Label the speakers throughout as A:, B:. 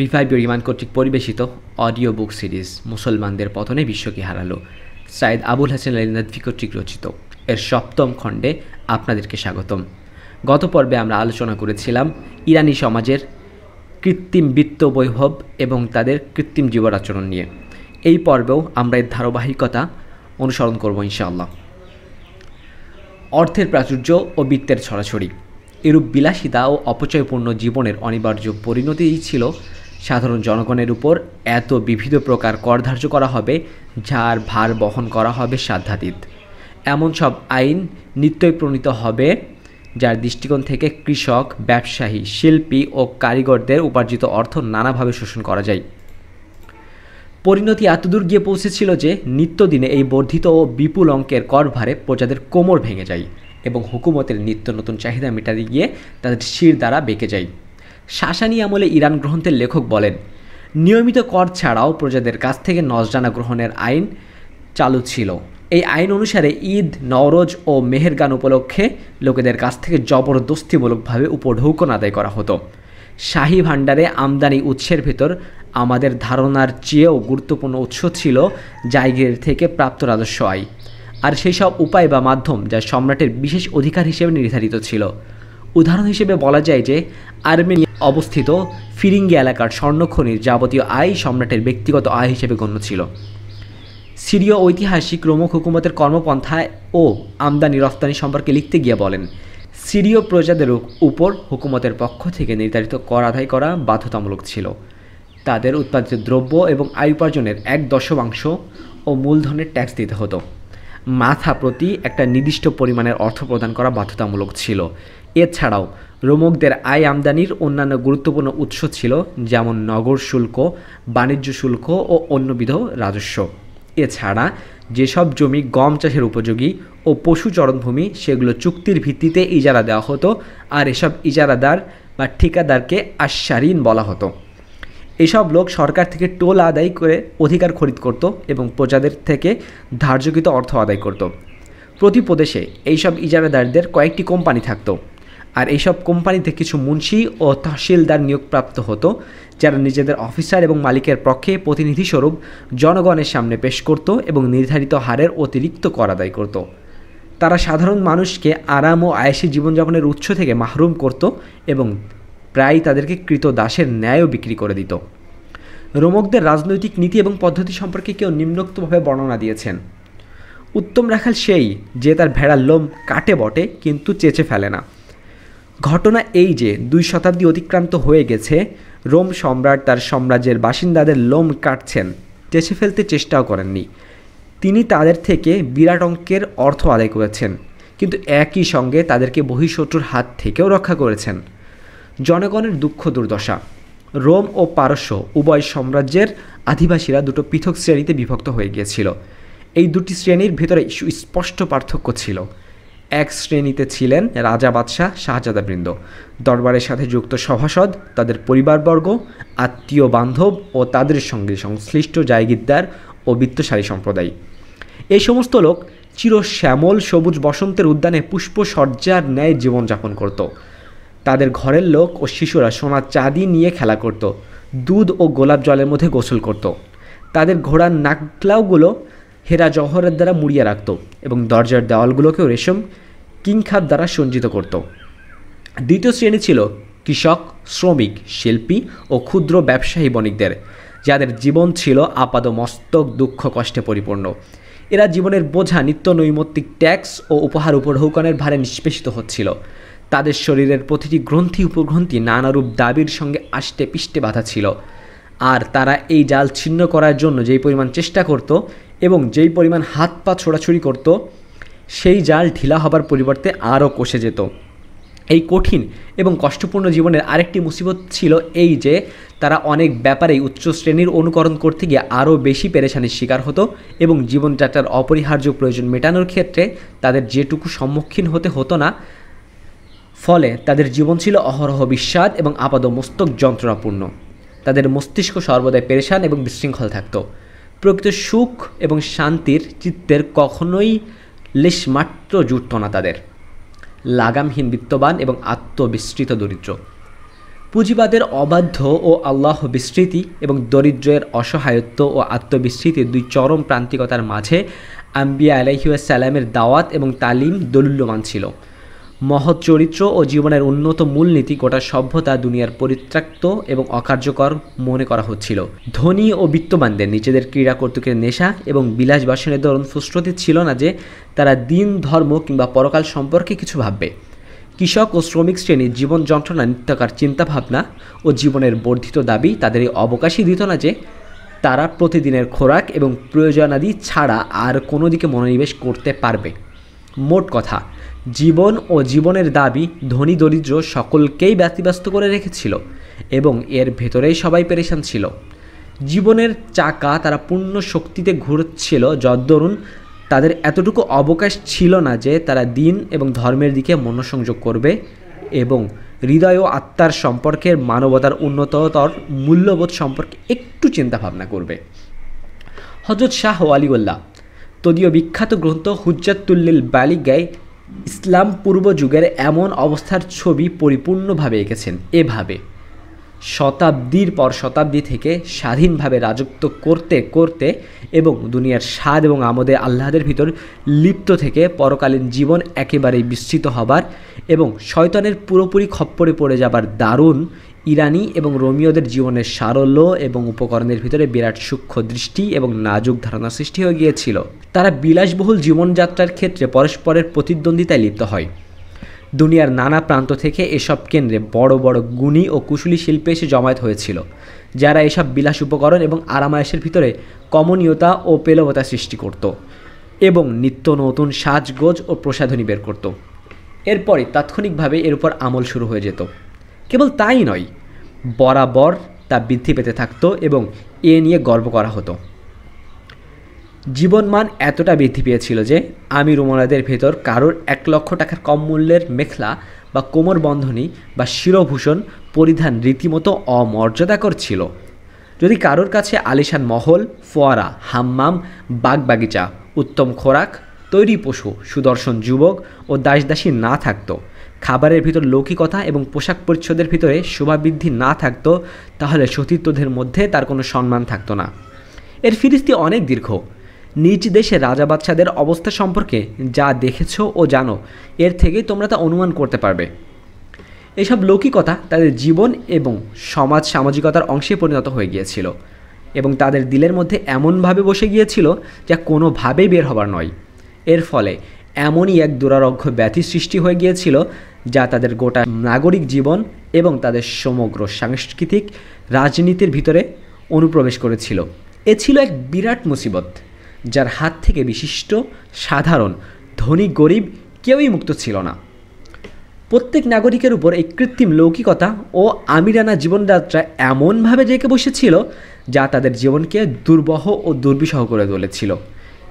A: revive ইমান কর্তৃক পরিবেশিত audio book series মুসলমানদের পতনে বিশ্বকে হারালো সাইদ আবুল হাসান আলী কর্তৃক রচিত এর সপ্তম খণ্ডে আপনাদেরকে স্বাগতম গত পর্বে আমরা আলোচনা করেছিলাম ইরানি সমাজের কৃত্রিম বৃত্ত বৈভব এবং তাদের কৃত্রিম জীবন আচরণ নিয়ে এই পর্বেও আমরা এর ধারাবাহিকতা অনুসরণ করব ইনশাআল্লাহ অর্থের প্রাচুর্য ও বৃত্তের ছড়াছড়ি এরূপ বিলাসিতা ও অপচয়পূর্ণ জীবনের অনিবার্য পরিণতিই ছিল সাধারণ জনগণের উপর এত বিবিধ প্রকার কর ধার্য করা হবে যার ভার বহন করা হবে সাধ্যাতীত এমন সব আইন নিত্যই প্রণীত হবে যার দৃষ্টিকোণ থেকে কৃষক ব্যবসায়ী শিল্পী ও কারিগরদের উপার্জিত অর্থ নানাভাবে শোষণ করা যায় পরিণতি এতদূর গিয়ে পৌঁছেছিল যে নিত্যদিনে এই বর্ধিত ও বিপুল অঙ্কের করভারে প্রজাদের কোমর ভেঙে যায় এবং হুকুমতের নিত্য নতুন চাহিদা মেটাতে গিয়ে তাদের শির দ্বারা বেঁকে যায় শাসানি আমলে ইরান গ্রন্থের লেখক বলেন নিয়মিত কর ছাড়াও প্রজাদের কাছ থেকে নজরানা গ্রহণের আইন চালু ছিল এই আইন অনুসারে ঈদ নওরোজ ও মেহেরগান উপলক্ষে লোকেদের কাছ থেকে জবরদস্তিমূলকভাবে উপঢৌকন আদায় করা হতো শাহী ভাণ্ডারে আমদানি উৎসের ভেতর আমাদের ধারণার চেয়েও গুরুত্বপূর্ণ উৎস ছিল জায়গের থেকে প্রাপ্ত রাজস্ব আয় আর সেই সব উপায় বা মাধ্যম যা সম্রাটের বিশেষ অধিকার হিসেবে নির্ধারিত ছিল উদাহরণ হিসেবে বলা যায় যে আর্মেনিয়া অবস্থিত ফিরিঙ্গি এলাকার স্বর্ণখনির যাবতীয় আয় সম্রাটের ব্যক্তিগত আয় হিসেবে গণ্য ছিল সিরীয় ঐতিহাসিক রোমক হুকুমতের কর্মপন্থা ও আমদানি রফতানি সম্পর্কে লিখতে গিয়ে বলেন সিরীয় প্রজাদের উপর হুকুমতের পক্ষ থেকে নির্ধারিত কর আদায় করা বাধ্যতামূলক ছিল তাদের উৎপাদিত দ্রব্য এবং আয় উপার্জনের এক দশমাংশ ও মূলধনের ট্যাক্স দিতে হতো মাথা প্রতি একটা নির্দিষ্ট পরিমাণের অর্থ প্রদান করা বাধ্যতামূলক ছিল এছাড়াও রোমকদের আয় আমদানির অন্যান্য গুরুত্বপূর্ণ উৎস ছিল যেমন নগর শুল্ক বাণিজ্য শুল্ক ও অন্যবিধ রাজস্ব এছাড়া যেসব জমি গম চাষের উপযোগী ও পশু চরণভূমি সেগুলো চুক্তির ভিত্তিতে ইজারা দেওয়া হতো আর এসব ইজারাদার বা ঠিকাদারকে আশ্বারীন বলা হতো এসব লোক সরকার থেকে টোল আদায় করে অধিকার খরিদ করত এবং প্রজাদের থেকে ধার্যকৃত অর্থ আদায় করত প্রতি প্রদেশে এইসব ইজারাদারদের কয়েকটি কোম্পানি থাকতো আর এইসব কোম্পানিতে কিছু মুন্সি ও তহসিলদার নিয়োগপ্রাপ্ত হতো যারা নিজেদের অফিসার এবং মালিকের পক্ষে প্রতিনিধিস্বরূপ জনগণের সামনে পেশ করত এবং নির্ধারিত হারের অতিরিক্ত কর আদায় করত তারা সাধারণ মানুষকে আরাম ও আয়েসি জীবনযাপনের উৎস থেকে মাহরুম করত এবং প্রায় তাদেরকে কৃত দাসের ন্যায়ও বিক্রি করে দিত রোমকদের রাজনৈতিক নীতি এবং পদ্ধতি সম্পর্কে কেউ নিম্নোক্তভাবে বর্ণনা দিয়েছেন উত্তম রাখাল সেই যে তার ভেড়ার লোম কাটে বটে কিন্তু চেঁচে ফেলে না ঘটনা এই যে দুই শতাব্দী অতিক্রান্ত হয়ে গেছে রোম সম্রাট তার সাম্রাজ্যের বাসিন্দাদের লোম কাটছেন চেষে ফেলতে চেষ্টাও করেননি তিনি তাদের থেকে বিরাট অঙ্কের অর্থ আদায় করেছেন কিন্তু একই সঙ্গে তাদেরকে বহিঃশত্রুর হাত থেকেও রক্ষা করেছেন জনগণের দুঃখ দুর্দশা রোম ও পারস্য উভয় সাম্রাজ্যের আদিবাসীরা দুটো পৃথক শ্রেণীতে বিভক্ত হয়ে গিয়েছিল এই দুটি শ্রেণীর ভেতরে স্পষ্ট পার্থক্য ছিল এক শ্রেণীতে ছিলেন রাজা বাদশাহ শাহজাদাবৃন্দ দরবারের সাথে যুক্ত সভাসদ তাদের পরিবারবর্গ আত্মীয় বান্ধব ও তাদের সঙ্গে সংশ্লিষ্ট জায়গিদ্দার ও বিত্তশালী সম্প্রদায় এই সমস্ত লোক চির শ্যামল সবুজ বসন্তের উদ্যানে পুষ্প সজ্জার ন্যায় জীবনযাপন করত তাদের ঘরের লোক ও শিশুরা সোনা চাঁদি নিয়ে খেলা করত দুধ ও গোলাপ জলের মধ্যে গোসল করত তাদের ঘোড়ার নাকলাওগুলো হেরা জহরের দ্বারা মুড়িয়ে রাখত এবং দরজার দেওয়ালগুলোকেও রেশম কিংখাত দ্বারা সঞ্জিত করত দ্বিতীয় শ্রেণী ছিল কৃষক শ্রমিক শিল্পী ও ক্ষুদ্র ব্যবসায়ী বণিকদের যাদের জীবন ছিল আপাদ মস্তক দুঃখ কষ্টে পরিপূর্ণ এরা জীবনের বোঝা নিত্য নৈমত্তিক ট্যাক্স ও উপহার উপঢৌকনের ভারে নিষ্পেষিত হচ্ছিল তাদের শরীরের প্রতিটি গ্রন্থি উপগ্রন্থি নানারূপ দাবির সঙ্গে আষ্টে পিষ্টে বাঁধা ছিল আর তারা এই জাল ছিন্ন করার জন্য যেই পরিমাণ চেষ্টা করত এবং যেই পরিমাণ হাত পা ছোড়াছুড়ি করত সেই জাল ঢিলা হবার পরিবর্তে আরও কষে যেত এই কঠিন এবং কষ্টপূর্ণ জীবনের আরেকটি মুসিবত ছিল এই যে তারা অনেক ব্যাপারেই উচ্চ শ্রেণীর অনুকরণ করতে গিয়ে আরও বেশি পেরেশানির শিকার হতো এবং জীবনযাত্রার অপরিহার্য প্রয়োজন মেটানোর ক্ষেত্রে তাদের যেটুকু সম্মুখীন হতে হতো না ফলে তাদের জীবন ছিল অহরহ বিস্বাদ এবং আপাদ মস্তক যন্ত্রণাপূর্ণ তাদের মস্তিষ্ক সর্বদাই পেরেশান এবং বিশৃঙ্খল থাকত প্রকৃত সুখ এবং শান্তির চিত্তের কখনোই লেশমাত্র জুটত না তাদের লাগামহীন বিত্তবান এবং আত্মবিস্তৃত দরিদ্র পুঁজিবাদের অবাধ্য ও আল্লাহ বিস্তৃতি এবং দরিদ্রের অসহায়ত্ব ও আত্মবিস্তৃতি দুই চরম প্রান্তিকতার মাঝে আম্বিয়া আলাইহুয়া সালামের দাওয়াত এবং তালিম দলুল্যমান ছিল মহৎ চরিত্র ও জীবনের উন্নত মূলনীতি গোটা সভ্যতা দুনিয়ার পরিত্রাক্ত এবং অকার্যকর মনে করা হচ্ছিল ধনী ও বিত্তবানদের নিজেদের ক্রীড়া কর্তৃকের নেশা এবং বিলাস বাসনের ধরন সুশ্রুতি ছিল না যে তারা দিন ধর্ম কিংবা পরকাল সম্পর্কে কিছু ভাববে কৃষক ও শ্রমিক শ্রেণীর জীবন যন্ত্রণা নিত্যাকার চিন্তাভাবনা ও জীবনের বর্ধিত দাবি তাদের এই অবকাশই দিত না যে তারা প্রতিদিনের খোরাক এবং প্রয়োজনাদি ছাড়া আর কোনো দিকে মনোনিবেশ করতে পারবে মোট কথা জীবন ও জীবনের দাবি ধনী দরিদ্র সকলকেই ব্যতিব্যস্ত করে রেখেছিল এবং এর ভেতরেই সবাই পেরেশান ছিল জীবনের চাকা তারা পূর্ণ শক্তিতে ঘুরছিল যদ্দরুন তাদের এতটুকু অবকাশ ছিল না যে তারা দিন এবং ধর্মের দিকে মনোসংযোগ করবে এবং হৃদয় ও আত্মার সম্পর্কের মানবতার উন্নততর মূল্যবোধ সম্পর্কে একটু চিন্তাভাবনা করবে হজরত শাহ আলিউল্লাহ তদীয় বিখ্যাত গ্রন্থ হুজ্জাতুল্লিল বালিগায় ইসলাম পূর্ব যুগের এমন অবস্থার ছবি পরিপূর্ণভাবে এঁকেছেন এভাবে শতাব্দীর পর শতাব্দী থেকে স্বাধীনভাবে রাজত্ব করতে করতে এবং দুনিয়ার স্বাদ এবং আমোদে আহ্লাদের ভিতর লিপ্ত থেকে পরকালীন জীবন একেবারেই বিস্তৃত হবার এবং শয়তানের পুরোপুরি খপ্পরে পড়ে যাবার দারুণ ইরানি এবং রোমিওদের জীবনের সারল্য এবং উপকরণের ভিতরে বিরাট সূক্ষ্ম দৃষ্টি এবং নাজুক ধারণা সৃষ্টি হয়ে গিয়েছিল তারা বিলাসবহুল জীবনযাত্রার ক্ষেত্রে পরস্পরের প্রতিদ্বন্দ্বিতায় লিপ্ত হয় দুনিয়ার নানা প্রান্ত থেকে এসব কেন্দ্রে বড় বড় গুণী ও কুশলী শিল্পে এসে জমায়েত হয়েছিল যারা এসব বিলাস উপকরণ এবং আরামায়াসের ভিতরে কমনীয়তা ও পেলবতা সৃষ্টি করত এবং নিত্য নতুন সাজগোজ ও প্রসাধনী বের করত এরপরই তাৎক্ষণিকভাবে এর উপর আমল শুরু হয়ে যেত কেবল তাই নয় বরাবর তা বৃদ্ধি পেতে থাকতো এবং এ নিয়ে গর্ব করা হতো জীবনমান এতটা বৃদ্ধি পেয়েছিল যে আমি রুমনাদের ভেতর কারোর এক লক্ষ টাকার কম মূল্যের মেখলা বা কোমর বন্ধনী বা শিরভূষণ পরিধান রীতিমতো অমর্যাদাকর ছিল যদি কারোর কাছে আলিশান মহল ফোয়ারা হাম্মাম বাগবাগিচা উত্তম খোরাক তৈরি পশু সুদর্শন যুবক ও দাসদাসী না থাকতো খাবারের ভিতর লৌকিকতা এবং পোশাক পরিচ্ছদের ভিতরে শোভাবৃদ্ধি না থাকতো তাহলে সতীর্থদের মধ্যে তার কোনো সম্মান থাকতো না এর ফিরিস্তি অনেক দীর্ঘ নিজ দেশে রাজা বাচ্চাদের অবস্থা সম্পর্কে যা দেখেছ ও জানো এর থেকেই তোমরা তা অনুমান করতে পারবে এসব লৌকিকতা তাদের জীবন এবং সমাজ সামাজিকতার অংশে পরিণত হয়ে গিয়েছিল এবং তাদের দিলের মধ্যে এমনভাবে বসে গিয়েছিল যা কোনোভাবেই বের হবার নয় এর ফলে এমনই এক দুরারোগ্য ব্যাধি সৃষ্টি হয়ে গিয়েছিল যা তাদের গোটা নাগরিক জীবন এবং তাদের সমগ্র সাংস্কৃতিক রাজনীতির ভিতরে অনুপ্রবেশ করেছিল এ ছিল এক বিরাট মুসিবত যার হাত থেকে বিশিষ্ট সাধারণ ধনী গরিব কেউই মুক্ত ছিল না প্রত্যেক নাগরিকের উপর এই কৃত্রিম লৌকিকতা ও আমিরানা জীবনযাত্রা এমনভাবে জেঁকে বসেছিল যা তাদের জীবনকে দুর্বহ ও দুর্বিষহ করে তুলেছিল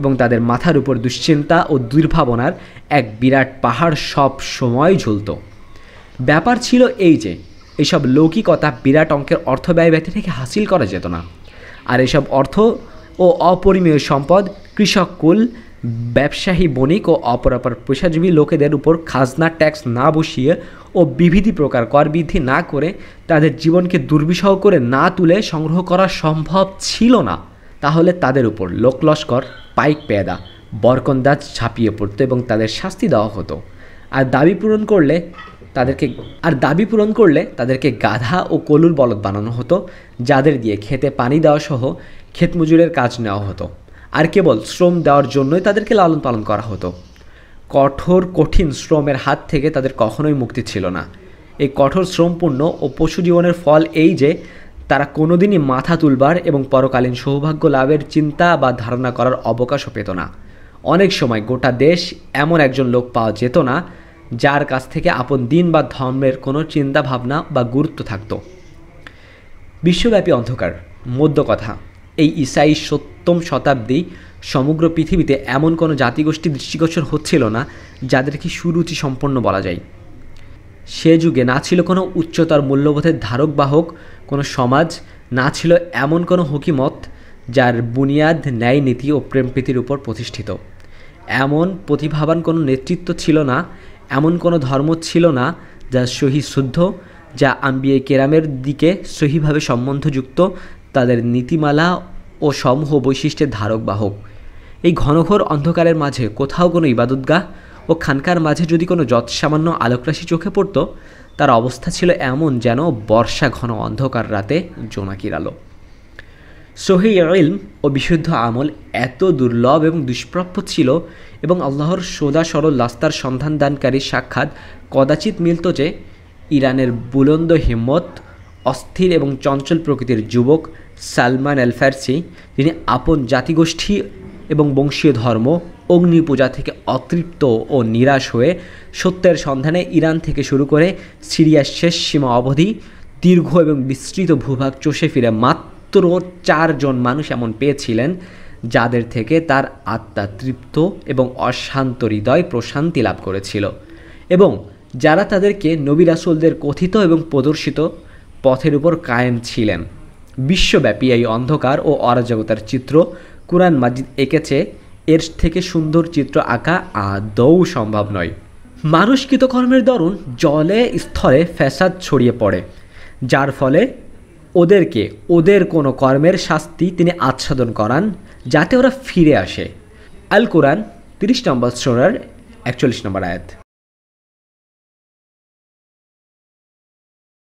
A: এবং তাদের মাথার উপর দুশ্চিন্তা ও দুর্ভাবনার এক বিরাট পাহাড় সব সময় ঝুলত ব্যাপার ছিল এই যে এইসব লৌকিকতা বিরাট অঙ্কের অর্থ ব্যয় ব্যক্তি থেকে হাসিল করা যেত না আর এসব অর্থ ও অপরিমেয় সম্পদ কৃষক কুল ব্যবসায়ী বণিক ও অপরাপর পেশাজীবী লোকেদের উপর খাজনা ট্যাক্স না বসিয়ে ও বিবিধি প্রকার কর বৃদ্ধি না করে তাদের জীবনকে দুর্বিষহ করে না তুলে সংগ্রহ করা সম্ভব ছিল না তাহলে তাদের উপর লোকলস্কর পাইক পেয়াদা বরকন্দাজ ঝাঁপিয়ে পড়তো এবং তাদের শাস্তি দেওয়া হতো আর দাবি পূরণ করলে তাদেরকে আর দাবি পূরণ করলে তাদেরকে গাধা ও কলুর বলদ বানানো হতো যাদের দিয়ে খেতে পানি দেওয়া সহ ক্ষেত মজুরের কাজ নেওয়া হতো আর কেবল শ্রম দেওয়ার জন্যই তাদেরকে লালন পালন করা হতো কঠোর কঠিন শ্রমের হাত থেকে তাদের কখনোই মুক্তি ছিল না এই কঠোর শ্রমপূর্ণ ও পশু জীবনের ফল এই যে তারা কোনোদিনই মাথা তুলবার এবং পরকালীন সৌভাগ্য লাভের চিন্তা বা ধারণা করার অবকাশও পেত না অনেক সময় গোটা দেশ এমন একজন লোক পাওয়া যেত না যার কাছ থেকে আপন দিন বা ধর্মের কোনো চিন্তা ভাবনা বা গুরুত্ব থাকত বিশ্বব্যাপী অন্ধকার মধ্য কথা এই ইসাই সপ্তম শতাব্দী সমগ্র পৃথিবীতে এমন কোনো জাতিগোষ্ঠী দৃষ্টিগোচর হচ্ছিল না যাদেরকে সুরুচি সম্পন্ন বলা যায় সে যুগে না ছিল কোনো উচ্চতর মূল্যবোধের ধারক বাহক কোনো সমাজ না ছিল এমন কোনো হকিমত যার বুনিয়াদ ন্যায় নীতি ও প্রেমপ্রীতির উপর প্রতিষ্ঠিত এমন প্রতিভাবান কোনো নেতৃত্ব ছিল না এমন কোনো ধর্ম ছিল না যা সহি শুদ্ধ যা আম্বিয়ে কেরামের দিকে সহিভাবে সম্বন্ধযুক্ত তাদের নীতিমালা ও সমূহ বৈশিষ্ট্যের ধারক বাহক এই ঘনঘোর অন্ধকারের মাঝে কোথাও কোনো ইবাদতগাহ ও খানকার মাঝে যদি কোনো যৎ সামান্য আলোকরাশি চোখে পড়ত তার অবস্থা ছিল এমন যেন বর্ষা ঘন অন্ধকার রাতে জোনাকির আলো সহি ও বিশুদ্ধ আমল এত দুর্লভ এবং দুষ্প্রাপ্য ছিল এবং আল্লাহর সোজা সরল রাস্তার সন্ধানদানকারী সাক্ষাৎ কদাচিৎ মিলত যে ইরানের বুলন্দ হিম্মত অস্থির এবং চঞ্চল প্রকৃতির যুবক সালমান আল যিনি আপন জাতিগোষ্ঠী এবং বংশীয় ধর্ম অগ্নি পূজা থেকে অতৃপ্ত ও নিরাশ হয়ে সত্যের সন্ধানে ইরান থেকে শুরু করে সিরিয়ার শেষ সীমা অবধি দীর্ঘ এবং বিস্তৃত ভূভাগ চষে ফিরে মাত্র চারজন মানুষ এমন পেয়েছিলেন যাদের থেকে তার আত্মা তৃপ্ত এবং অশান্ত হৃদয় প্রশান্তি লাভ করেছিল এবং যারা তাদেরকে নবী রাসুলদের কথিত এবং প্রদর্শিত পথের উপর কায়েম ছিলেন বিশ্বব্যাপী এই অন্ধকার ও অরাজকতার চিত্র কুরআন মাজিদ এঁকেছে এর থেকে সুন্দর চিত্র আঁকা আদৌ সম্ভব নয় মানুষ কৃতকর্মের দরুন জলে স্থলে ফ্যাসাদ ছড়িয়ে পড়ে যার ফলে ওদেরকে ওদের কোনো কর্মের শাস্তি তিনি আচ্ছাদন করান যাতে ওরা ফিরে আসে আল কোরআন তিরিশ নম্বর সোনার একচল্লিশ নম্বর আয়াত